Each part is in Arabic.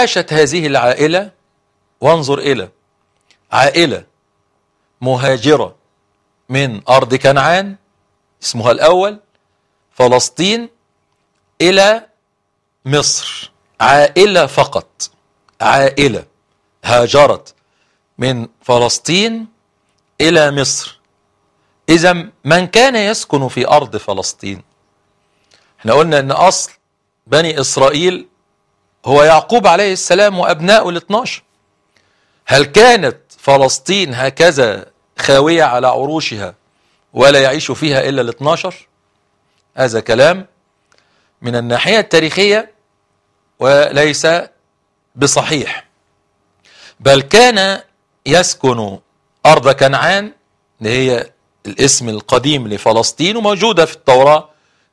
عاشت هذه العائلة وانظر إلى عائلة مهاجرة من أرض كنعان اسمها الأول فلسطين إلى مصر عائلة فقط عائلة هاجرت من فلسطين إلى مصر إذا من كان يسكن في أرض فلسطين احنا قلنا أن أصل بني إسرائيل هو يعقوب عليه السلام وأبنائه 12 هل كانت فلسطين هكذا خاوية على عروشها ولا يعيش فيها إلا الاثناشر هذا كلام من الناحية التاريخية وليس بصحيح بل كان يسكن أرض كنعان اللي هي الاسم القديم لفلسطين وموجودة في التوراة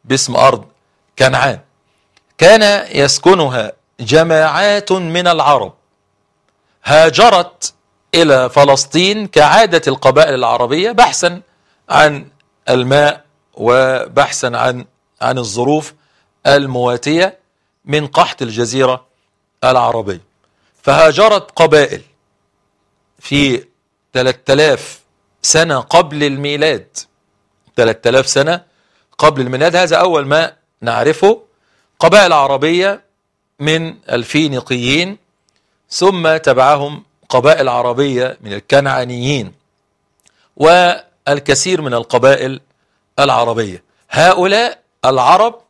باسم أرض كنعان كان يسكنها جماعات من العرب هاجرت إلى فلسطين كعادة القبائل العربية بحثا عن الماء وبحثا عن عن الظروف المواتية من قحط الجزيرة العربية فهاجرت قبائل في 3000 سنة قبل الميلاد 3000 سنة قبل الميلاد هذا أول ما نعرفه قبائل عربية من الفينيقيين ثم تبعهم قبائل عربية من الكنعانيين والكثير من القبائل العربية هؤلاء العرب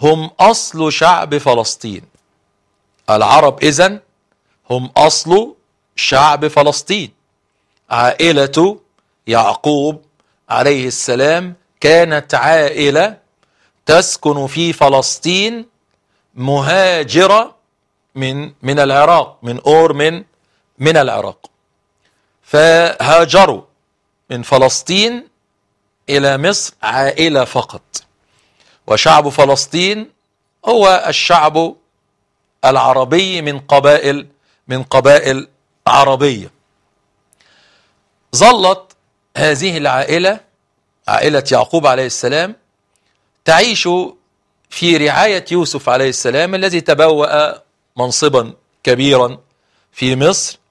هم أصل شعب فلسطين العرب إذن هم أصل شعب فلسطين عائلة يعقوب عليه السلام كانت عائلة تسكن في فلسطين مهاجرة من من العراق من أور من من العراق فهاجروا من فلسطين إلى مصر عائلة فقط وشعب فلسطين هو الشعب العربي من قبائل من قبائل عربية ظلت هذه العائلة عائلة يعقوب عليه السلام تعيش في رعاية يوسف عليه السلام الذي تبوأ منصبا كبيرا في مصر